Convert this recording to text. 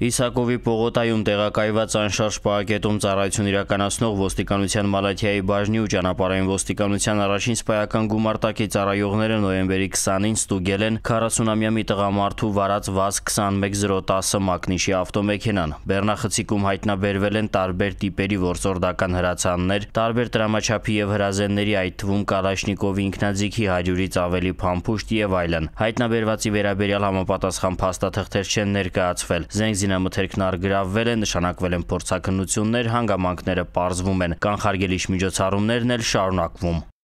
Իսակովի Պողոտայում տեղակայված անշարժ պահակետում ծառայություն իրականացնող ոստիկանության Մալաթիայի բաժնի ու ճանապարհային ոստիկանության առաջին սպայական գումարտակի ծառայողները նոյեմբերի 20-ին ստուգել են 40-ամյա մի տղամարդու վարած ՎԱԶ 21010 մակնիշի ավտոմեքենան։ Բեռնախցիկում հայտնաբերվել են տարբեր տիպերի ворսորդական հրացաններ, տարբեր տրամաչափի եւ հրազենների, այդ թվում Կալաշնիկովի ինքնաձիգի 100-ից ավելի փամփուշտ եւ այլն։ Հայտնաբերվածի վերաբերյալ համապատասխան փաստաթղթեր չեն ներկայացվել։ Զենք Մագազինամթերքն արգրավվել է, նշանակվել են փորձակնություններ, հանգամանքները պարզվում են։ Կանխարգելիչ միջոցառումներն էլ շարունակվում։